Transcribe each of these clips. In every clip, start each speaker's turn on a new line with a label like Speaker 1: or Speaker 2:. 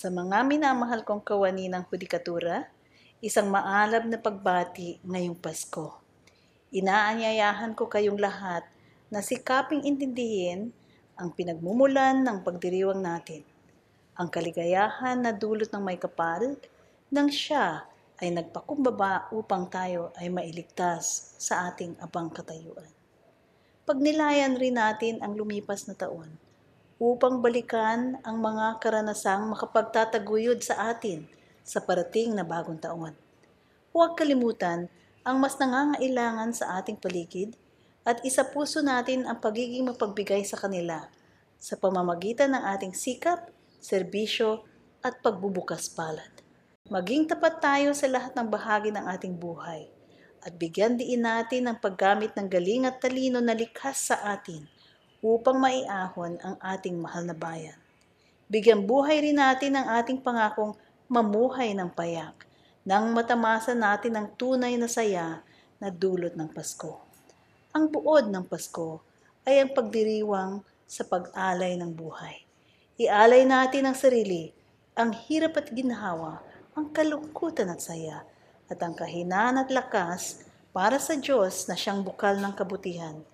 Speaker 1: Sa mga minamahal kong kawani ng hudikatura, isang maalab na pagbati ngayong Pasko. Inaanyayahan ko kayong lahat na sikaping intindihin ang pinagmumulan ng pagdiriwang natin, ang kaligayahan na dulot ng may kapal nang siya ay nagpakumbaba upang tayo ay mailigtas sa ating abang katayuan. Pagnilayan rin natin ang lumipas na taon – upang balikan ang mga karanasang makapagtataguyod sa atin sa parating na bagong taon. Huwag kalimutan ang mas nangangailangan sa ating paligid at isa puso natin ang pagiging mapagbigay sa kanila sa pamamagitan ng ating sikap, serbisyo at pagbubukas palad. Maging tapat tayo sa lahat ng bahagi ng ating buhay at bigyan diin natin ang paggamit ng galing at talino na likas sa atin – upang maiahon ang ating mahal na bayan. Bigyan buhay rin natin ang ating pangakong mamuhay ng payak nang matamasa natin ang tunay na saya na dulot ng Pasko. Ang buod ng Pasko ay ang pagdiriwang sa pag-alay ng buhay. Ialay natin ang sarili, ang hirap at ginhawa, ang kalungkutan at saya, at ang kahinaan at lakas para sa Diyos na siyang bukal ng kabutihan –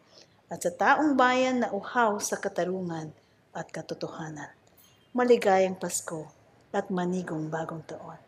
Speaker 1: at sa taong bayan na uhaw sa katarungan at katotohanan. Maligayang Pasko at manigong bagong taon.